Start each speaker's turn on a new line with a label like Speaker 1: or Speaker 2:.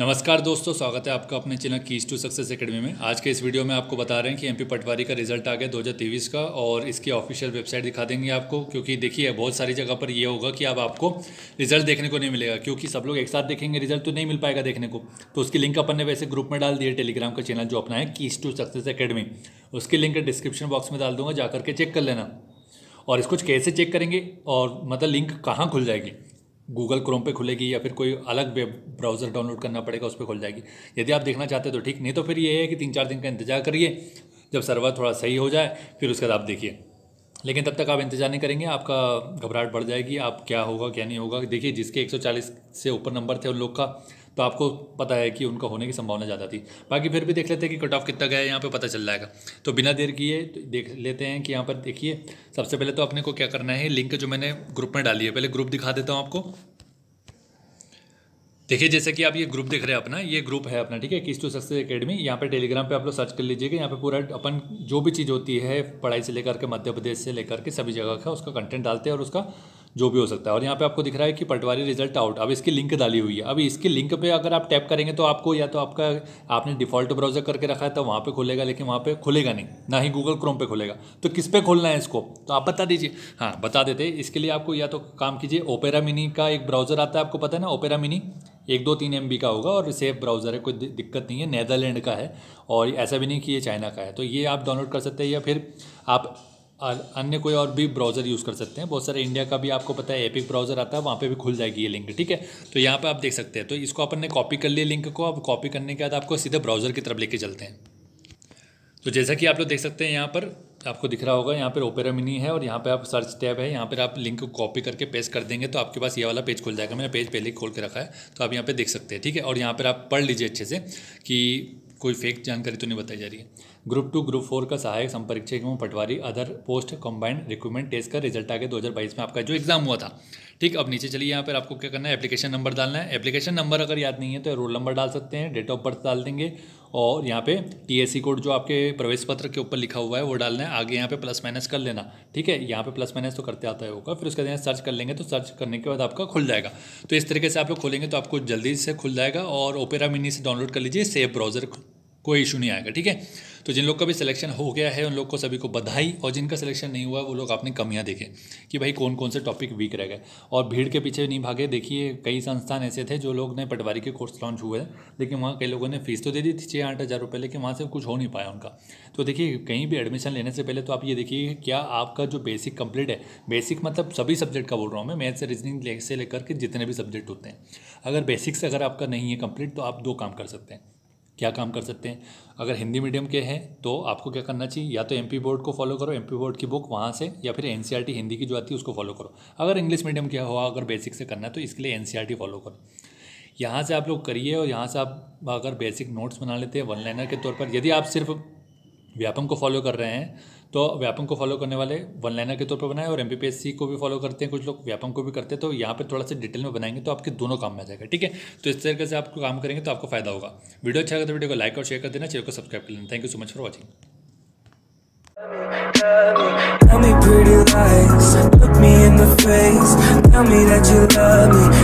Speaker 1: नमस्कार दोस्तों स्वागत है आपका अपने channel Keys to Success Academy में आज के इस वीडियो में आपको बता रहे हैं कि एमपी पटवारी का रिजल्ट आ गया 2023 का और इसकी ऑफिशियल वेबसाइट दिखा देंगे आपको क्योंकि देखिए बहुत सारी जगह पर ये होगा कि अब आपको रिजल्ट देखने को नहीं मिलेगा क्योंकि सब लोग एक साथ देखेंगे रिजल्ट तो नहीं मिल पाएगा देखने को तो उसकी लिंक अपन ने वैसे ग्रुप में डाल दिया टेलीग्राम का चैनल जो अपना है कीज टू सक्सेस अकेडमी उसकी लिंक डिस्क्रिप्शन बॉक्स में डाल दूंगा जाकर के चेक कर लेना और इसको कैसे चेक करेंगे और मतलब लिंक कहाँ खुल जाएगी गूगल क्रोम पे खुलेगी या फिर कोई अलग वेब ब्राउज़र डाउनलोड करना पड़ेगा उस पर खुल जाएगी यदि आप देखना चाहते हैं तो ठीक नहीं तो फिर ये है कि तीन चार दिन का इंतजार करिए जब सर्वर थोड़ा सही हो जाए फिर उसके बाद आप देखिए लेकिन तब तक आप इंतजार नहीं करेंगे आपका घबराहट बढ़ जाएगी आप क्या होगा क्या नहीं होगा देखिए जिसके 140 से ऊपर नंबर थे उन लोग का तो आपको पता है कि उनका होने की संभावना ज़्यादा थी बाकी फिर भी देख लेते हैं कि कट ऑफ कितना गया है यहाँ पे पता चल जाएगा तो बिना देर किए तो देख लेते हैं कि यहाँ पर देखिए सबसे पहले तो अपने को क्या करना है लिंक जो मैंने ग्रुप में डाली है पहले ग्रुप दिखा देता हूँ आपको देखिए जैसे कि आप ये ग्रुप देख रहे हैं अपना ये ग्रुप है अपना ठीक है किस टू सक्सेस एकेडमी यहाँ पे टेलीग्राम पे आप लोग सर्च कर लीजिएगा यहाँ पे पूरा अपन जो भी चीज़ होती है पढ़ाई से लेकर के मध्य प्रदेश से लेकर के सभी जगह का उसका कंटेंट डालते हैं और उसका जो भी हो सकता है और यहाँ पे आपको दिख रहा है कि पटवारी रिजल्ट आउट अब इसकी लिंक डाली हुई है अब इसकी लिंक पे अगर आप टैप करेंगे तो आपको या तो आपका आपने डिफॉल्ट ब्राउजर करके रखा है तो वहाँ पे खुलेगा लेकिन वहाँ पे खुलेगा नहीं ना ही गूगल क्रोम पे खुलेगा तो किस पे खोलना है इसको तो आप बता दीजिए हाँ बता देते इसके लिए आपको या तो काम कीजिए ओपेरा मिनी का एक ब्राउज़र आता है आपको पता है ना ओपेरा मिनी एक दो तीन एम का होगा और सेफ ब्राउज़र है कोई दिक्कत नहीं है नैदरलैंड का है और ऐसा भी नहीं कि ये चाइना का है तो ये आप डाउनलोड कर सकते हैं या फिर आप अन्य कोई और भी ब्राउज़र यूज़ कर सकते हैं बहुत सारे इंडिया का भी आपको पता है एपिक ब्राउज़र आता है वहाँ पे भी खुल जाएगी ये लिंक ठीक है तो यहाँ पे आप देख सकते हैं तो इसको अपन ने कॉपी कर लिया लिंक को अब कॉपी करने के बाद आपको सीधे ब्राउज़र की तरफ लेके चलते हैं तो जैसा कि आप लोग देख सकते हैं यहाँ पर आपको दिख रहा होगा यहाँ पर ओपेरा मिनी है और यहाँ पे आप सर्च टैब है यहाँ पर आप लिंक को कॉपी करके पेस्ट कर देंगे तो आपके पास ये वाला पेज खुल जाएगा मैंने पेज पहले खोल के रखा है तो आप यहाँ पे देख सकते हैं ठीक है और यहाँ पर आप पढ़ लीजिए अच्छे से कि कोई फेक जानकारी तो नहीं बताई जा रही है ग्रुप टू ग्रुप फोर का सहायक संपरीक्षक एवं patwari other post combined recruitment test का रिजल्ट आ गया 2022 में आपका जो एग्जाम हुआ था ठीक अब नीचे चलिए यहाँ पर आपको क्या करना है एप्लीकेशन नंबर डालना है एप्लीकेशन नंबर अगर याद नहीं है तो रोल नंबर डाल सकते हैं डेट ऑफ बर्थ डाल देंगे और यहाँ पे टीएससी कोड जो आपके प्रवेश पत्र के ऊपर लिखा हुआ है वो डालना है आगे यहाँ पे प्लस माइनस कर लेना ठीक है यहाँ पे प्लस माइनस तो करते आता है होगा फिर उसके बाद सर्च कर लेंगे तो सर्च करने के बाद आपका खुल जाएगा तो इस तरीके से आप लोग खोलेंगे तो आपको जल्दी से खुल जाएगा और ओपेरा मिनी से डाउनलोड कर लीजिए सेफ ब्राउजर कोई इशू नहीं आएगा ठीक है तो जिन लोग का भी सिलेक्शन हो गया है उन लोग को सभी को बधाई और जिनका सिलेक्शन नहीं हुआ वो लोग आपने कमियां देखें कि भाई कौन कौन से टॉपिक वीक रह गए और भीड़ के पीछे नहीं भागे देखिए कई संस्थान ऐसे थे जो लोग ने पटवारी के कोर्स लॉन्च हुए लेकिन वहाँ कई लोगों ने फीस तो दे दी थी छः आठ हज़ार रुपये लेकिन वहाँ से कुछ हो नहीं पाया उनका तो देखिए कहीं भी एडमिशन लेने से पहले तो आप ये देखिए क्या आपका जो बेसिक कंप्लीट है बेसिक मतलब सभी सब्जेक्ट का बोल रहा हूँ मैं मैथ्स रीजनिंग से लेकर के जितने भी सब्जेक्ट होते हैं अगर बेसिक्स अगर आपका नहीं है कम्प्लीट तो आप दो काम कर सकते हैं क्या काम कर सकते हैं अगर हिंदी मीडियम के हैं तो आपको क्या करना चाहिए या तो एम बोर्ड को फॉलो करो एम बोर्ड की बुक वहाँ से या फिर एन e हिंदी की जो आती है उसको फॉलो करो अगर इंग्लिश मीडियम क्या हुआ अगर बेसिक से करना है तो इसके लिए एन फॉलो e करो यहाँ से आप लोग करिए और यहाँ से आप अगर बेसिक नोट्स बना लेते हैं वन लाइनर के तौर पर यदि आप सिर्फ व्यापम को फॉलो कर रहे हैं तो व्यापम को फॉलो करने वाले वन लाइनर के तौर पर बनाए और एम को भी फॉलो करते हैं कुछ लोग व्यापम को भी करते हैं तो यहाँ पर थोड़ा सा डिटेल में बनाएंगे तो आपके दोनों काम में आ जाएगा ठीक है तो इस तरीके से आप काम करेंगे तो आपको फायदा होगा वीडियो अच्छा लगा तो वीडियो को लाइक और शेयर कर देना चैनल को सब्सक्राइब कर लेना thank you so much for watching Tell me pretty lies, look me in the face. Tell me that you love me.